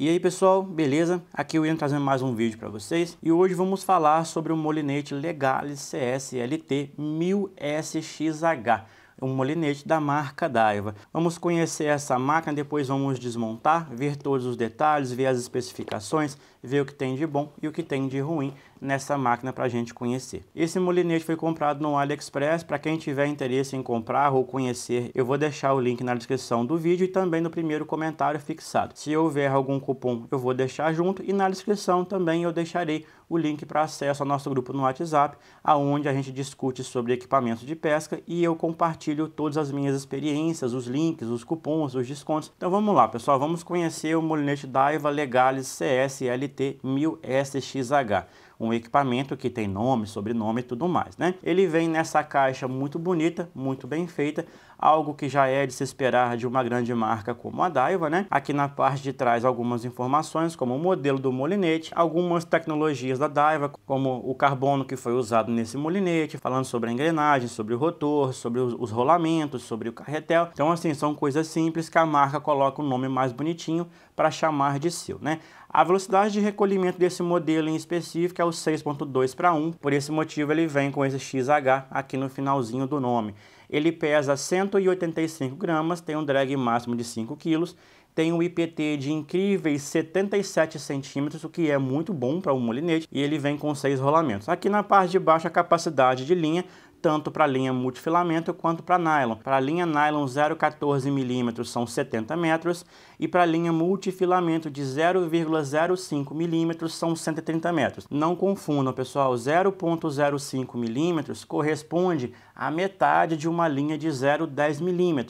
E aí pessoal, beleza? Aqui eu é Ian trazendo mais um vídeo para vocês e hoje vamos falar sobre o molinete Legalis CSLT 1000SXH é um molinete da marca Daiva. Vamos conhecer essa máquina, depois vamos desmontar, ver todos os detalhes, ver as especificações, ver o que tem de bom e o que tem de ruim nessa máquina para a gente conhecer. Esse molinete foi comprado no AliExpress, para quem tiver interesse em comprar ou conhecer, eu vou deixar o link na descrição do vídeo e também no primeiro comentário fixado. Se houver algum cupom, eu vou deixar junto e na descrição também eu deixarei o link para acesso ao nosso grupo no WhatsApp, aonde a gente discute sobre equipamentos de pesca e eu compartilho todas as minhas experiências, os links, os cupons, os descontos. Então vamos lá, pessoal, vamos conhecer o molinete Daiva Legalis CSLT 1000 SXH um equipamento que tem nome, sobrenome e tudo mais, né? Ele vem nessa caixa muito bonita, muito bem feita, algo que já é de se esperar de uma grande marca como a Daiva, né? Aqui na parte de trás algumas informações como o modelo do molinete, algumas tecnologias da Daiva, como o carbono que foi usado nesse molinete, falando sobre a engrenagem, sobre o rotor, sobre os, rolamentos, sobre o carretel. Então assim, são coisas simples que a marca coloca um nome mais bonitinho para chamar de seu. Né? A velocidade de recolhimento desse modelo em específico é o 6.2 para 1, por esse motivo ele vem com esse XH aqui no finalzinho do nome. Ele pesa 185 gramas, tem um drag máximo de 5 quilos, tem um IPT de incríveis 77 centímetros, o que é muito bom para um molinete, e ele vem com seis rolamentos. Aqui na parte de baixo a capacidade de linha, tanto para linha multifilamento quanto para nylon. Para a linha nylon 0,14 mm são 70 metros e para a linha multifilamento de 0,05 mm são 130 metros. Não confundam, pessoal, 0,05 mm corresponde à metade de uma linha de 0,10 mm.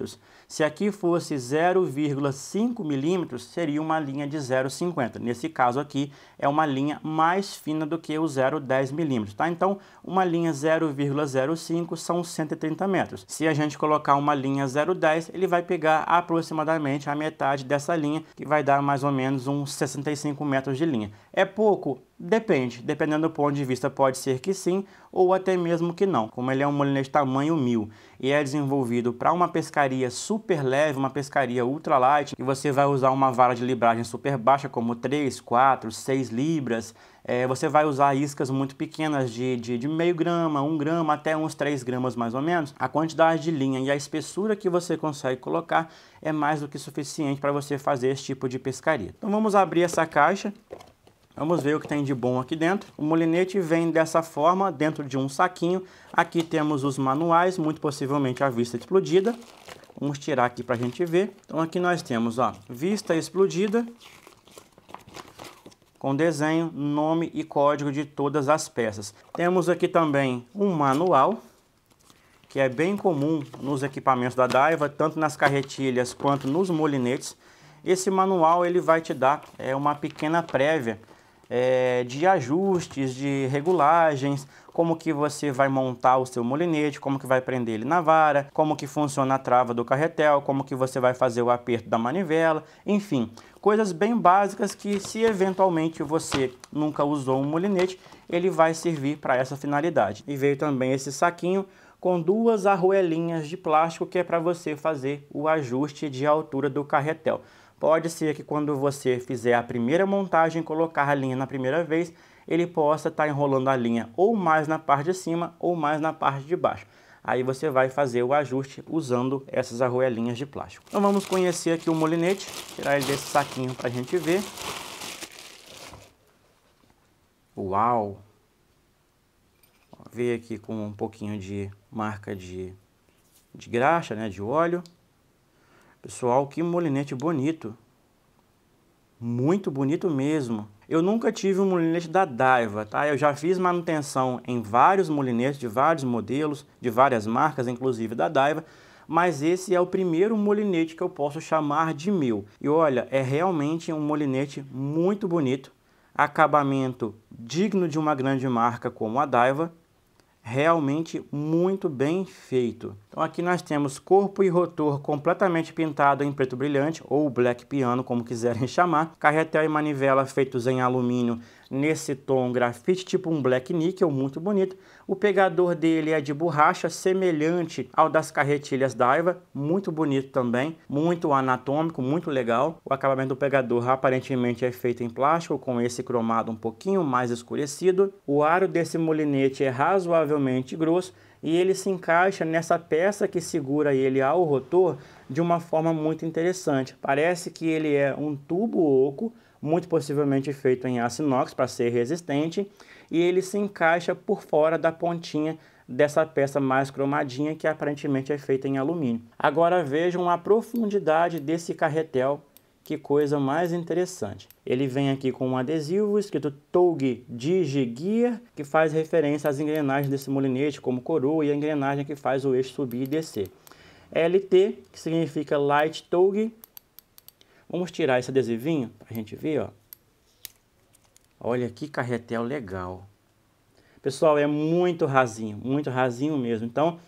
Se aqui fosse 0,5 milímetros, seria uma linha de 0,50. Nesse caso aqui, é uma linha mais fina do que o 0,10 milímetros, tá? Então, uma linha 0,05 são 130 metros. Se a gente colocar uma linha 0,10, ele vai pegar aproximadamente a metade dessa linha, que vai dar mais ou menos uns 65 metros de linha. É pouco? Depende, dependendo do ponto de vista pode ser que sim ou até mesmo que não, como ele é um molinete tamanho 1000 e é desenvolvido para uma pescaria super leve, uma pescaria ultra light, e você vai usar uma vara de libragem super baixa como 3, 4, 6 libras, é, você vai usar iscas muito pequenas de, de, de meio grama, 1 um grama até uns 3 gramas mais ou menos, a quantidade de linha e a espessura que você consegue colocar é mais do que suficiente para você fazer esse tipo de pescaria. Então vamos abrir essa caixa Vamos ver o que tem de bom aqui dentro. O molinete vem dessa forma, dentro de um saquinho. Aqui temos os manuais, muito possivelmente a vista explodida. Vamos tirar aqui para a gente ver. Então aqui nós temos, ó, vista explodida com desenho, nome e código de todas as peças. Temos aqui também um manual, que é bem comum nos equipamentos da Daiva, tanto nas carretilhas quanto nos molinetes. Esse manual ele vai te dar é, uma pequena prévia é, de ajustes, de regulagens, como que você vai montar o seu molinete, como que vai prender ele na vara, como que funciona a trava do carretel, como que você vai fazer o aperto da manivela, enfim, coisas bem básicas que se eventualmente você nunca usou um molinete, ele vai servir para essa finalidade. E veio também esse saquinho com duas arruelinhas de plástico que é para você fazer o ajuste de altura do carretel. Pode ser que quando você fizer a primeira montagem, colocar a linha na primeira vez, ele possa estar tá enrolando a linha ou mais na parte de cima ou mais na parte de baixo. Aí você vai fazer o ajuste usando essas arruelinhas de plástico. Então vamos conhecer aqui o molinete, tirar ele desse saquinho para a gente ver. Uau! Veio aqui com um pouquinho de marca de, de graxa, né, de óleo. Pessoal, que molinete bonito. Muito bonito mesmo. Eu nunca tive um molinete da Daiva, tá? Eu já fiz manutenção em vários molinetes, de vários modelos, de várias marcas, inclusive da Daiva, mas esse é o primeiro molinete que eu posso chamar de meu. E olha, é realmente um molinete muito bonito, acabamento digno de uma grande marca como a Daiva, realmente muito bem feito. Então aqui nós temos corpo e rotor completamente pintado em preto brilhante, ou black piano, como quiserem chamar, carretel e manivela feitos em alumínio nesse tom grafite, tipo um black nickel, muito bonito. O pegador dele é de borracha, semelhante ao das carretilhas Daiva, muito bonito também, muito anatômico, muito legal. O acabamento do pegador aparentemente é feito em plástico, com esse cromado um pouquinho mais escurecido. O aro desse molinete é razoavelmente grosso, e ele se encaixa nessa peça que segura ele ao rotor de uma forma muito interessante. Parece que ele é um tubo oco muito possivelmente feito em aço inox para ser resistente, e ele se encaixa por fora da pontinha dessa peça mais cromadinha que aparentemente é feita em alumínio. Agora vejam a profundidade desse carretel, que coisa mais interessante. Ele vem aqui com um adesivo escrito Tog Digi Gear, que faz referência às engrenagens desse molinete, como coroa e a engrenagem que faz o eixo subir e descer. LT, que significa Light Tog, Vamos tirar esse adesivinho para a gente ver, ó. Olha que carretel legal. Pessoal, é muito rasinho, muito rasinho mesmo. Então,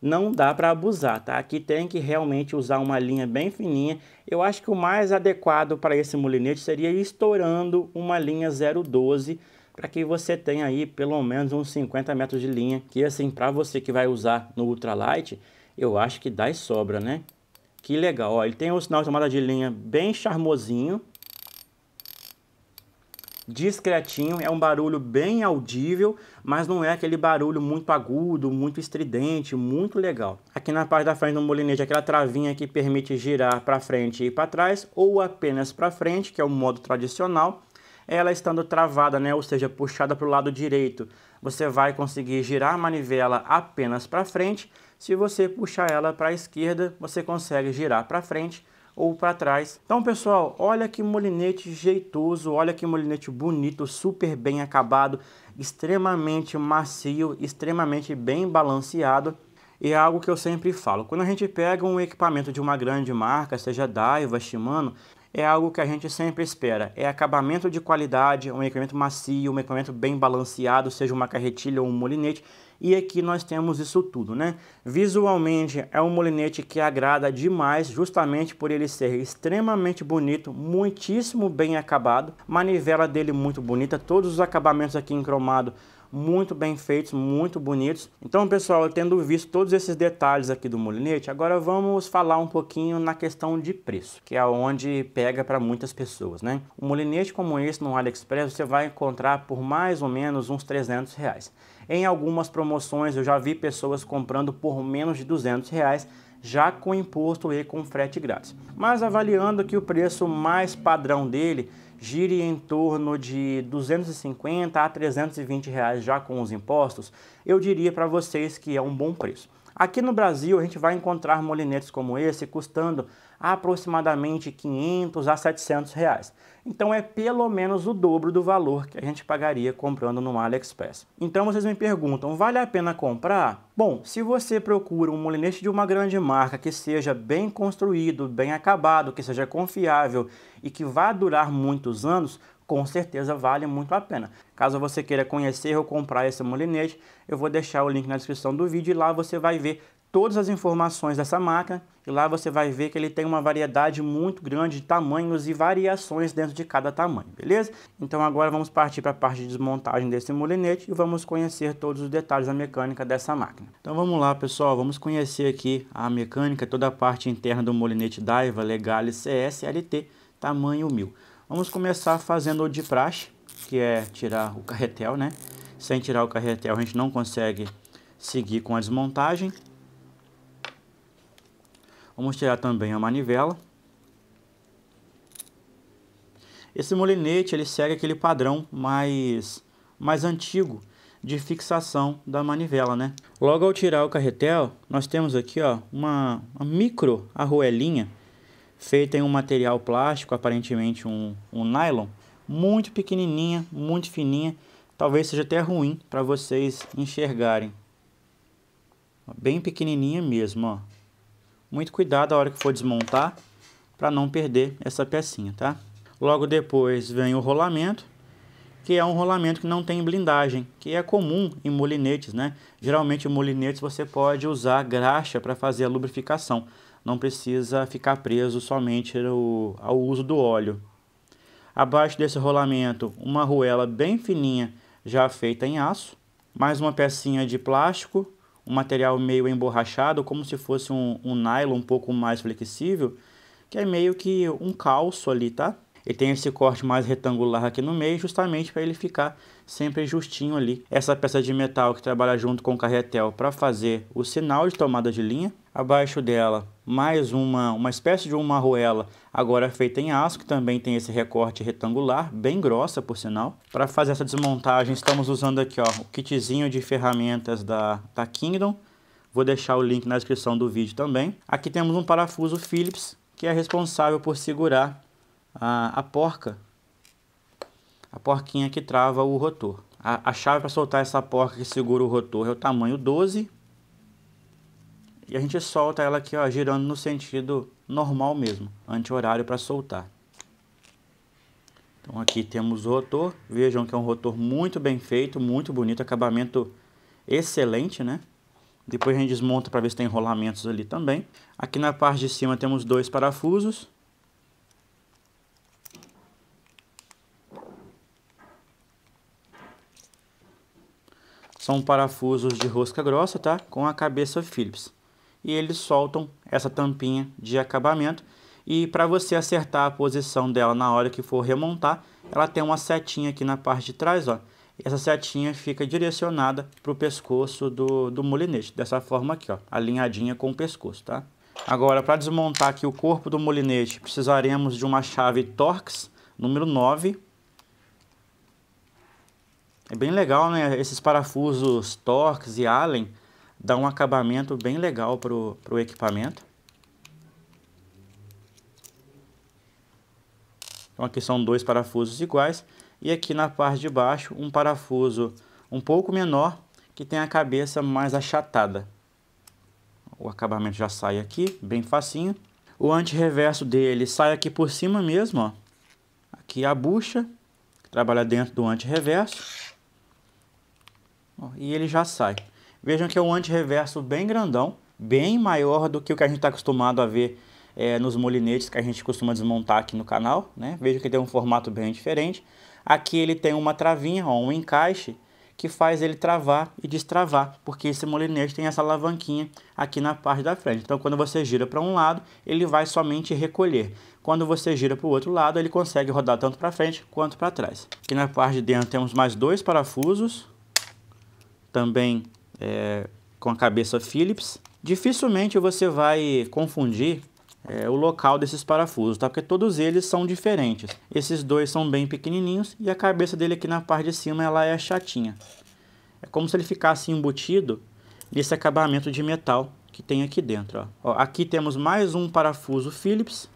não dá para abusar, tá? Aqui tem que realmente usar uma linha bem fininha. Eu acho que o mais adequado para esse molinete seria estourando uma linha 012 para que você tenha aí pelo menos uns 50 metros de linha, que assim, para você que vai usar no ultralight, eu acho que dá e sobra, né? Que legal, ó, ele tem o sinal de tomada de linha bem charmosinho. Discretinho, é um barulho bem audível, mas não é aquele barulho muito agudo, muito estridente, muito legal. Aqui na parte da frente do molinete, aquela travinha que permite girar para frente e para trás, ou apenas para frente, que é o modo tradicional ela estando travada, né, ou seja, puxada para o lado direito, você vai conseguir girar a manivela apenas para frente se você puxar ela para a esquerda, você consegue girar para frente ou para trás. Então, pessoal, olha que molinete jeitoso, olha que molinete bonito, super bem acabado, extremamente macio, extremamente bem balanceado. E é algo que eu sempre falo, quando a gente pega um equipamento de uma grande marca, seja Daiwa, Shimano, é algo que a gente sempre espera. É acabamento de qualidade, um equipamento macio, um equipamento bem balanceado, seja uma carretilha ou um molinete, e aqui nós temos isso tudo, né? Visualmente é um molinete que agrada demais, justamente por ele ser extremamente bonito, muitíssimo bem acabado. Manivela dele muito bonita, todos os acabamentos aqui em cromado muito bem feitos, muito bonitos. Então, pessoal, tendo visto todos esses detalhes aqui do molinete, agora vamos falar um pouquinho na questão de preço, que é onde pega para muitas pessoas, né? Um molinete como esse no AliExpress você vai encontrar por mais ou menos uns 300 reais. Em algumas promoções eu já vi pessoas comprando por menos de 200 reais, já com imposto e com frete grátis. Mas avaliando que o preço mais padrão dele gire em torno de 250 a 320 reais já com os impostos, eu diria para vocês que é um bom preço. Aqui no Brasil a gente vai encontrar molinetes como esse custando aproximadamente 500 a 700 reais. Então é pelo menos o dobro do valor que a gente pagaria comprando no AliExpress. Então vocês me perguntam, vale a pena comprar? Bom, se você procura um molinete de uma grande marca que seja bem construído, bem acabado, que seja confiável e que vá durar muitos anos, com certeza vale muito a pena. Caso você queira conhecer ou comprar esse molinete, eu vou deixar o link na descrição do vídeo e lá você vai ver todas as informações dessa máquina e lá você vai ver que ele tem uma variedade muito grande de tamanhos e variações dentro de cada tamanho, beleza? Então agora vamos partir para a parte de desmontagem desse molinete e vamos conhecer todos os detalhes da mecânica dessa máquina. Então vamos lá pessoal, vamos conhecer aqui a mecânica, toda a parte interna do molinete Daiva Legale CSLT tamanho 1000. Vamos começar fazendo o de praxe, que é tirar o carretel, né? Sem tirar o carretel a gente não consegue seguir com a desmontagem. Vamos tirar também a manivela. Esse molinete ele segue aquele padrão mais, mais antigo de fixação da manivela, né? Logo ao tirar o carretel, nós temos aqui ó, uma, uma micro arruelinha feita em um material plástico, aparentemente um, um nylon, muito pequenininha, muito fininha, talvez seja até ruim para vocês enxergarem. Bem pequenininha mesmo, ó muito cuidado a hora que for desmontar para não perder essa pecinha, tá? Logo depois vem o rolamento, que é um rolamento que não tem blindagem, que é comum em molinetes, né? Geralmente em molinetes você pode usar graxa para fazer a lubrificação, não precisa ficar preso somente ao, ao uso do óleo. Abaixo desse rolamento, uma arruela bem fininha já feita em aço, mais uma pecinha de plástico um material meio emborrachado, como se fosse um, um nylon um pouco mais flexível, que é meio que um calço ali, tá? E tem esse corte mais retangular aqui no meio, justamente para ele ficar sempre justinho ali. Essa peça de metal que trabalha junto com o carretel para fazer o sinal de tomada de linha. Abaixo dela, mais uma, uma espécie de uma arruela, agora feita em aço, que também tem esse recorte retangular, bem grossa por sinal. Para fazer essa desmontagem, estamos usando aqui ó, o kitzinho de ferramentas da, da Kingdom. Vou deixar o link na descrição do vídeo também. Aqui temos um parafuso Phillips, que é responsável por segurar a, a porca, a porquinha que trava o rotor. A, a chave para soltar essa porca que segura o rotor é o tamanho 12. E a gente solta ela aqui, ó, girando no sentido normal mesmo, anti-horário para soltar. Então aqui temos o rotor, vejam que é um rotor muito bem feito, muito bonito, acabamento excelente, né? Depois a gente desmonta para ver se tem rolamentos ali também. Aqui na parte de cima temos dois parafusos. São parafusos de rosca grossa, tá? Com a cabeça Phillips. E eles soltam essa tampinha de acabamento. E para você acertar a posição dela na hora que for remontar, ela tem uma setinha aqui na parte de trás, ó. Essa setinha fica direcionada para o pescoço do, do molinete, dessa forma aqui, ó, alinhadinha com o pescoço, tá? Agora, para desmontar aqui o corpo do molinete, precisaremos de uma chave Torx número 9 é bem legal, né? Esses parafusos Torx e Allen dão um acabamento bem legal para o equipamento. Então aqui são dois parafusos iguais e aqui na parte de baixo um parafuso um pouco menor que tem a cabeça mais achatada. O acabamento já sai aqui, bem facinho. O anti-reverso dele sai aqui por cima mesmo, ó. Aqui a bucha, que trabalha dentro do anti-reverso e ele já sai. Vejam que é um anti-reverso bem grandão, bem maior do que o que a gente está acostumado a ver é, nos molinetes que a gente costuma desmontar aqui no canal. Né? Vejam que tem um formato bem diferente. Aqui ele tem uma travinha, ó, um encaixe, que faz ele travar e destravar, porque esse molinete tem essa alavanquinha aqui na parte da frente. Então, quando você gira para um lado, ele vai somente recolher. Quando você gira para o outro lado, ele consegue rodar tanto para frente quanto para trás. Aqui na parte de dentro temos mais dois parafusos, também é, com a cabeça Phillips, dificilmente você vai confundir é, o local desses parafusos, tá? Porque todos eles são diferentes. Esses dois são bem pequenininhos e a cabeça dele aqui na parte de cima ela é chatinha. É como se ele ficasse embutido nesse acabamento de metal que tem aqui dentro. Ó. Ó, aqui temos mais um parafuso Phillips.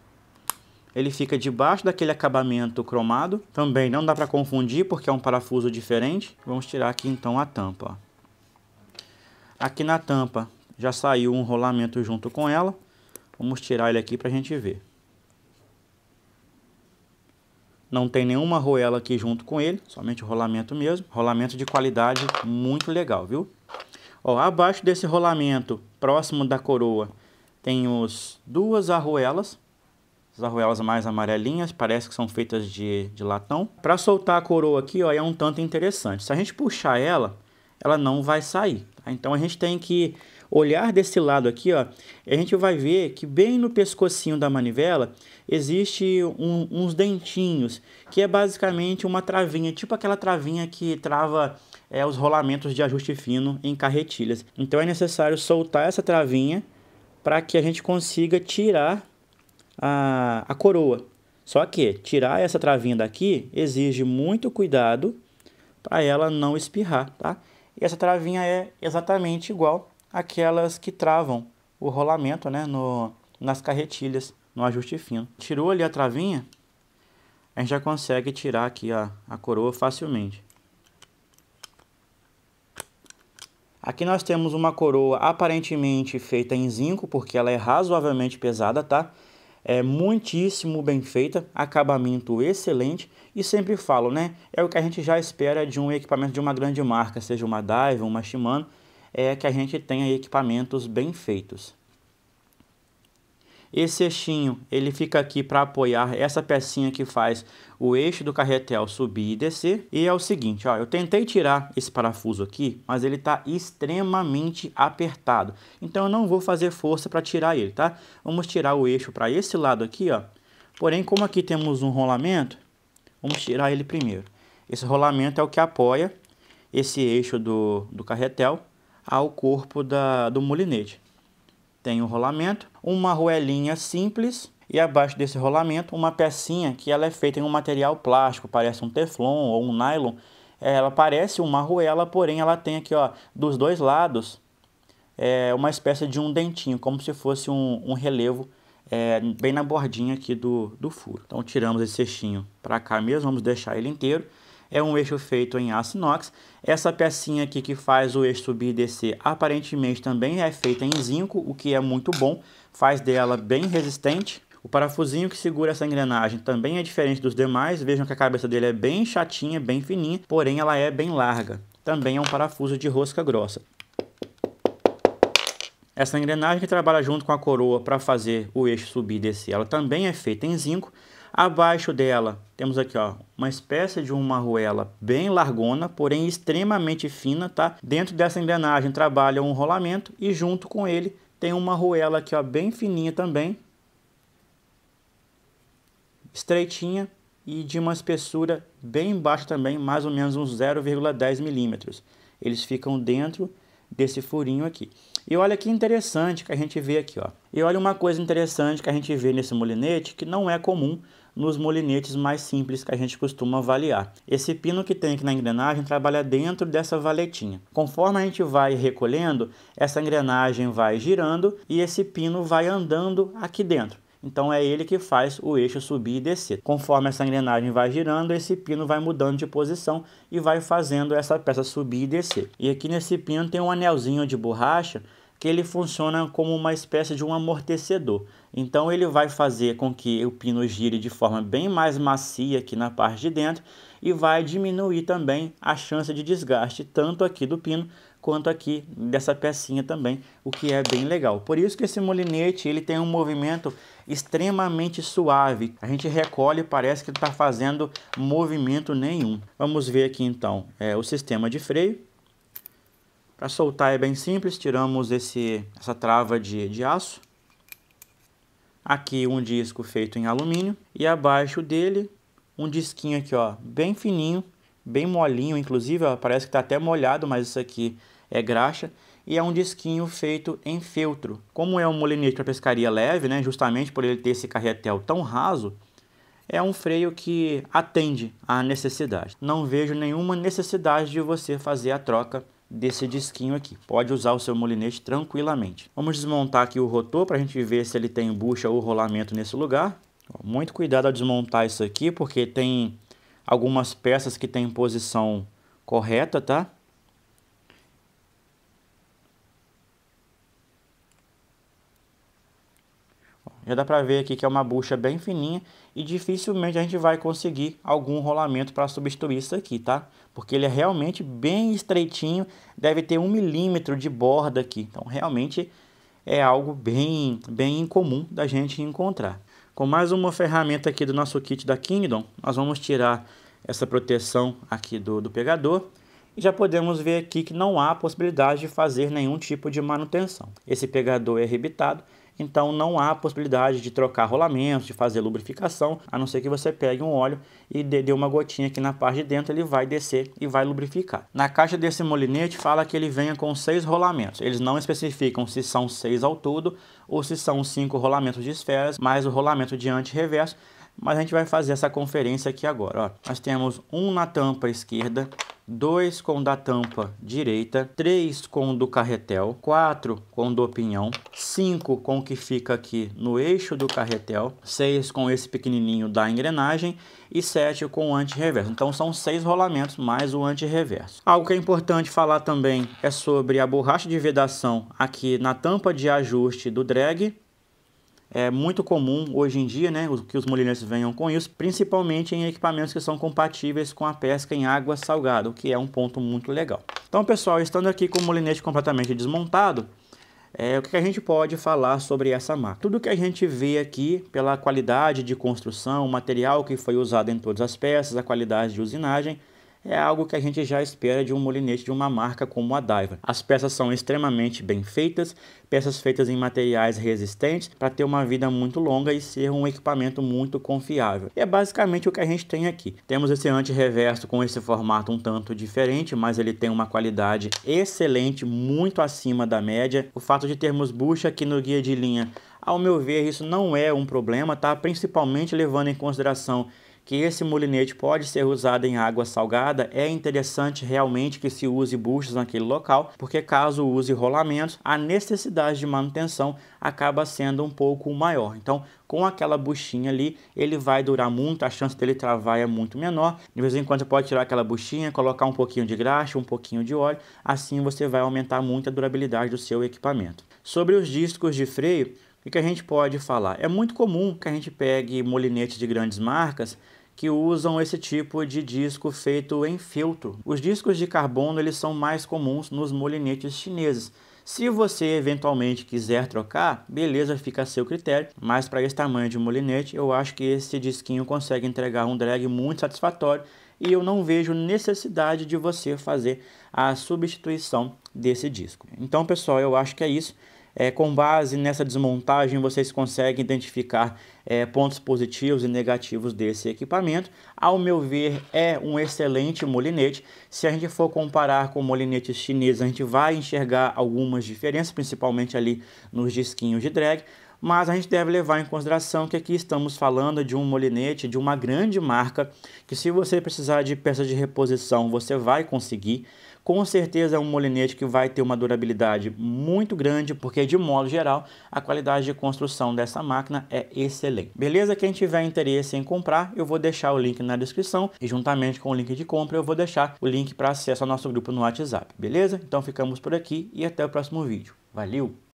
Ele fica debaixo daquele acabamento cromado. Também não dá para confundir porque é um parafuso diferente. Vamos tirar aqui então a tampa. Ó. Aqui na tampa já saiu um rolamento junto com ela. Vamos tirar ele aqui para a gente ver. Não tem nenhuma roela aqui junto com ele, somente o rolamento mesmo. Rolamento de qualidade muito legal, viu? Ó, abaixo desse rolamento, próximo da coroa, tem os duas arruelas. As arruelas mais amarelinhas, parece que são feitas de, de latão. Para soltar a coroa aqui, ó, é um tanto interessante. Se a gente puxar ela, ela não vai sair. Então a gente tem que olhar desse lado aqui, ó, a gente vai ver que bem no pescocinho da manivela existe um, uns dentinhos, que é basicamente uma travinha, tipo aquela travinha que trava é, os rolamentos de ajuste fino em carretilhas. Então é necessário soltar essa travinha para que a gente consiga tirar a, a coroa. Só que tirar essa travinha daqui exige muito cuidado para ela não espirrar, tá? E essa travinha é exatamente igual àquelas que travam o rolamento né, no, nas carretilhas, no ajuste fino. Tirou ali a travinha, a gente já consegue tirar aqui a, a coroa facilmente. Aqui nós temos uma coroa aparentemente feita em zinco, porque ela é razoavelmente pesada, tá? é muitíssimo bem feita, acabamento excelente e sempre falo, né? É o que a gente já espera de um equipamento de uma grande marca, seja uma Dive, uma Shimano, é que a gente tenha equipamentos bem feitos. Esse eixinho, ele fica aqui para apoiar essa pecinha que faz o eixo do carretel subir e descer. E é o seguinte, ó, eu tentei tirar esse parafuso aqui, mas ele está extremamente apertado. Então eu não vou fazer força para tirar ele, tá? Vamos tirar o eixo para esse lado aqui, ó. Porém, como aqui temos um rolamento, vamos tirar ele primeiro. Esse rolamento é o que apoia esse eixo do, do carretel ao corpo da, do molinete tem o um rolamento, uma arruelinha simples e abaixo desse rolamento uma pecinha que ela é feita em um material plástico, parece um teflon ou um nylon. Ela parece uma arruela, porém ela tem aqui ó, dos dois lados é, uma espécie de um dentinho, como se fosse um, um relevo é, bem na bordinha aqui do, do furo. Então tiramos esse cestinho para cá mesmo, vamos deixar ele inteiro é um eixo feito em aço inox. Essa pecinha aqui que faz o eixo subir e descer, aparentemente também é feita em zinco, o que é muito bom, faz dela bem resistente. O parafusinho que segura essa engrenagem também é diferente dos demais, vejam que a cabeça dele é bem chatinha, bem fininha, porém ela é bem larga. Também é um parafuso de rosca grossa. Essa engrenagem que trabalha junto com a coroa para fazer o eixo subir e descer, ela também é feita em zinco, Abaixo dela, temos aqui ó, uma espécie de uma arruela bem largona, porém extremamente fina, tá? Dentro dessa engrenagem trabalha um rolamento e junto com ele tem uma arruela aqui ó, bem fininha também, estreitinha e de uma espessura bem baixa também, mais ou menos uns 0,10 milímetros. Eles ficam dentro desse furinho aqui. E olha que interessante que a gente vê aqui, ó. E olha uma coisa interessante que a gente vê nesse molinete que não é comum nos molinetes mais simples que a gente costuma avaliar. Esse pino que tem aqui na engrenagem trabalha dentro dessa valetinha. Conforme a gente vai recolhendo, essa engrenagem vai girando e esse pino vai andando aqui dentro. Então é ele que faz o eixo subir e descer. Conforme essa engrenagem vai girando, esse pino vai mudando de posição e vai fazendo essa peça subir e descer. E aqui nesse pino tem um anelzinho de borracha que ele funciona como uma espécie de um amortecedor. Então ele vai fazer com que o pino gire de forma bem mais macia aqui na parte de dentro e vai diminuir também a chance de desgaste tanto aqui do pino quanto aqui dessa pecinha também, o que é bem legal. Por isso que esse molinete ele tem um movimento extremamente suave. A gente recolhe e parece que está fazendo movimento nenhum. Vamos ver aqui então é, o sistema de freio. Para soltar é bem simples, tiramos esse, essa trava de, de aço. Aqui um disco feito em alumínio e abaixo dele um disquinho aqui, ó, bem fininho, bem molinho, inclusive, ó, parece que está até molhado, mas isso aqui é graxa. E é um disquinho feito em feltro. Como é um molinete para pescaria leve, né, justamente por ele ter esse carretel tão raso, é um freio que atende à necessidade. Não vejo nenhuma necessidade de você fazer a troca desse disquinho aqui. Pode usar o seu molinete tranquilamente. Vamos desmontar aqui o rotor para a gente ver se ele tem bucha ou rolamento nesse lugar. Muito cuidado ao desmontar isso aqui, porque tem algumas peças que tem posição correta, tá? Já dá para ver aqui que é uma bucha bem fininha e dificilmente a gente vai conseguir algum rolamento para substituir isso aqui, tá? Porque ele é realmente bem estreitinho, deve ter um milímetro de borda aqui. Então, realmente é algo bem, bem incomum da gente encontrar. Com mais uma ferramenta aqui do nosso kit da Kingdom, nós vamos tirar essa proteção aqui do, do pegador e já podemos ver aqui que não há possibilidade de fazer nenhum tipo de manutenção. Esse pegador é rebitado. Então não há possibilidade de trocar rolamentos, de fazer lubrificação, a não ser que você pegue um óleo e dê, dê uma gotinha aqui na parte de dentro, ele vai descer e vai lubrificar. Na caixa desse molinete fala que ele venha com seis rolamentos. Eles não especificam se são seis ao todo ou se são cinco rolamentos de esferas, mais o rolamento diante e reverso mas a gente vai fazer essa conferência aqui agora. Ó. Nós temos um na tampa esquerda, dois com da tampa direita, três com do carretel, quatro com do pinhão, cinco com o que fica aqui no eixo do carretel, seis com esse pequenininho da engrenagem e sete com o anti-reverso. Então são seis rolamentos mais o anti-reverso. Algo que é importante falar também é sobre a borracha de vedação aqui na tampa de ajuste do drag é muito comum hoje em dia né, que os molinetes venham com isso, principalmente em equipamentos que são compatíveis com a pesca em água salgada, o que é um ponto muito legal. Então, pessoal, estando aqui com o molinete completamente desmontado, é, o que a gente pode falar sobre essa máquina? Tudo que a gente vê aqui, pela qualidade de construção, o material que foi usado em todas as peças, a qualidade de usinagem, é algo que a gente já espera de um molinete de uma marca como a Daiva. As peças são extremamente bem feitas, peças feitas em materiais resistentes para ter uma vida muito longa e ser um equipamento muito confiável. E é basicamente o que a gente tem aqui. Temos esse anti-reverso com esse formato um tanto diferente, mas ele tem uma qualidade excelente, muito acima da média. O fato de termos bucha aqui no guia de linha, ao meu ver, isso não é um problema, tá? Principalmente levando em consideração que esse molinete pode ser usado em água salgada, é interessante realmente que se use buchas naquele local, porque caso use rolamentos, a necessidade de manutenção acaba sendo um pouco maior. Então, com aquela buchinha ali, ele vai durar muito, a chance dele travar é muito menor. De vez em quando você pode tirar aquela buchinha, colocar um pouquinho de graxa, um pouquinho de óleo, assim você vai aumentar muito a durabilidade do seu equipamento. Sobre os discos de freio, o que a gente pode falar? É muito comum que a gente pegue molinetes de grandes marcas que usam esse tipo de disco feito em feltro. Os discos de carbono eles são mais comuns nos molinetes chineses. Se você eventualmente quiser trocar, beleza, fica a seu critério, mas para esse tamanho de molinete, eu acho que esse disquinho consegue entregar um drag muito satisfatório e eu não vejo necessidade de você fazer a substituição desse disco. Então, pessoal, eu acho que é isso. É, com base nessa desmontagem, vocês conseguem identificar é, pontos positivos e negativos desse equipamento. Ao meu ver, é um excelente molinete. Se a gente for comparar com molinetes chineses, a gente vai enxergar algumas diferenças, principalmente ali nos disquinhos de drag. Mas a gente deve levar em consideração que aqui estamos falando de um molinete de uma grande marca, que se você precisar de peças de reposição, você vai conseguir com certeza é um molinete que vai ter uma durabilidade muito grande, porque de modo geral a qualidade de construção dessa máquina é excelente. Beleza? Quem tiver interesse em comprar, eu vou deixar o link na descrição e juntamente com o link de compra eu vou deixar o link para acesso ao nosso grupo no WhatsApp, beleza? Então ficamos por aqui e até o próximo vídeo. Valeu!